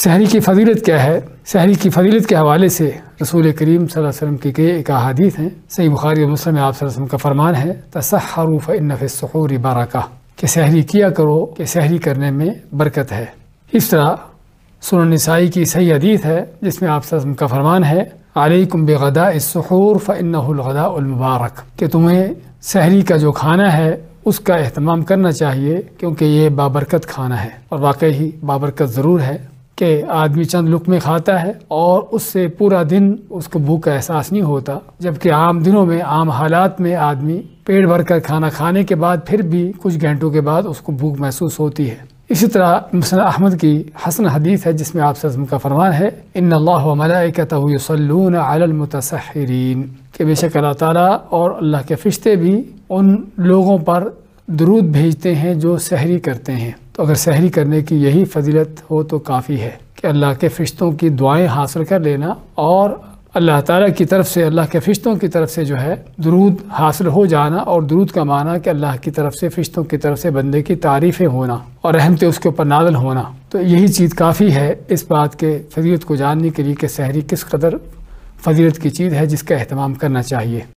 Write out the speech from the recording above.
सहरी की फजीलत क्या है सहरी की फजीलत के हवाले से रसूल करीम वसल्लम की कई एक अहादीत हैं सही बुखारी और मुस्लिम आप वसल्लम का फरमान है तसहरूफ नफ़ूर का कि सहरी किया करो कि सहरी करने में बरकत है इस तरह सुन नसाई की सही अदीत है जिसमें आप वसम का फरमान है आलकुम बेगदा इसहूर फ़नगदाबारक कि तुम्हें सहरी का जो खाना है उसका अहतमाम करना चाहिए क्योंकि ये बाबरकत खाना है और वाकई ही बाबरकत ज़रूर है कि आदमी चंद लुक में खाता है और उससे पूरा दिन उसको भूख का एहसास नहीं होता जबकि आम दिनों में आम हालात में आदमी पेट भर कर खाना खाने के बाद फिर भी कुछ घंटों के बाद उसको भूख महसूस होती है इसी तरह मसन अहमद की हसन हदीस है जिसमें आप सजम का फरमान है इन अल्लामतसरीन के बेशक अल्लाह ताली और अल्लाह के फ़िश्ते भी उन लोगों पर दरूद भेजते हैं जो सहरी करते हैं तो अगर सहरी करने की यही फजीलत हो तो काफ़ी है कि अल्लाह के फरिश्तों की दुआएं हासिल कर लेना और अल्लाह ताला की तरफ से अल्लाह के फरिश्तों की तरफ से जो है दरूद हासिल हो जाना और दरूद का माना कि अल्लाह की तरफ से फरिश्तों की तरफ से बंदे की तारीफ़ें होना और रहमतें उसके ऊपर नादल होना तो यही चीज़ काफ़ी है इस बात के फजीलत को जानने के लिए कि सहरी किस कदर फजीलत की चीज़ है जिसका अहतमाम करना चाहिए